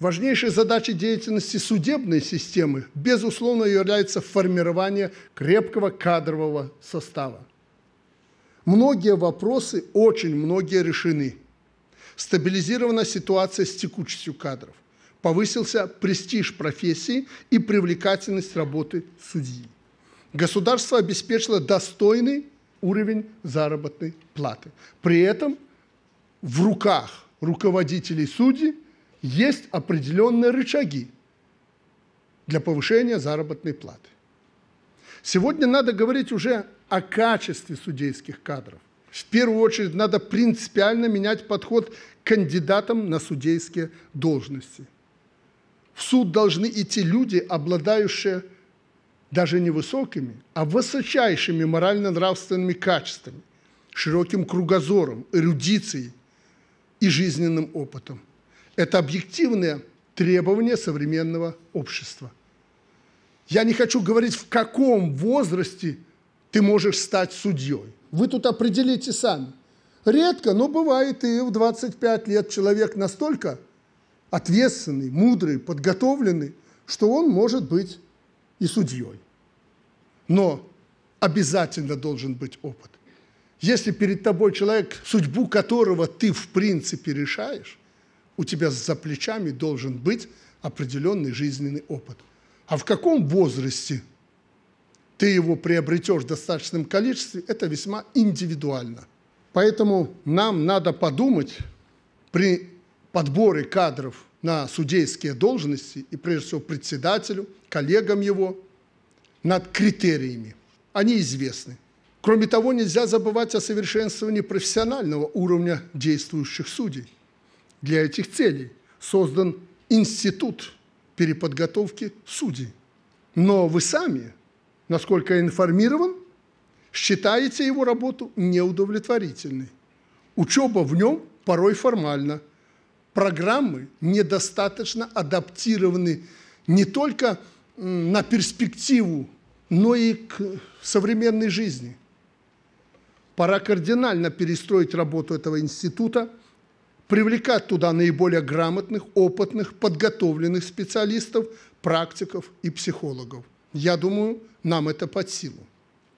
Важнейшей задачей деятельности судебной системы, безусловно, является формирование крепкого кадрового состава. Многие вопросы, очень многие решены. Стабилизирована ситуация с текучестью кадров. Повысился престиж профессии и привлекательность работы судьи. Государство обеспечило достойный уровень заработной платы. При этом в руках руководителей судей есть определенные рычаги для повышения заработной платы. Сегодня надо говорить уже о качестве судейских кадров. В первую очередь надо принципиально менять подход к кандидатам на судейские должности. В суд должны идти люди, обладающие даже не высокими, а высочайшими морально-нравственными качествами, широким кругозором, эрудицией и жизненным опытом. Это объективное требование современного общества. Я не хочу говорить, в каком возрасте ты можешь стать судьей. Вы тут определите сами. Редко, но бывает и в 25 лет человек настолько ответственный, мудрый, подготовленный, что он может быть и судьей. Но обязательно должен быть опыт. Если перед тобой человек, судьбу которого ты в принципе решаешь, у тебя за плечами должен быть определенный жизненный опыт. А в каком возрасте ты его приобретешь в достаточном количестве, это весьма индивидуально. Поэтому нам надо подумать при подборе кадров на судейские должности и прежде всего председателю, коллегам его, над критериями. Они известны. Кроме того, нельзя забывать о совершенствовании профессионального уровня действующих судей. Для этих целей создан институт переподготовки судей. Но вы сами, насколько я информирован, считаете его работу неудовлетворительной. Учеба в нем порой формально. Программы недостаточно адаптированы не только на перспективу, но и к современной жизни. Пора кардинально перестроить работу этого института – привлекать туда наиболее грамотных, опытных, подготовленных специалистов, практиков и психологов. Я думаю, нам это под силу.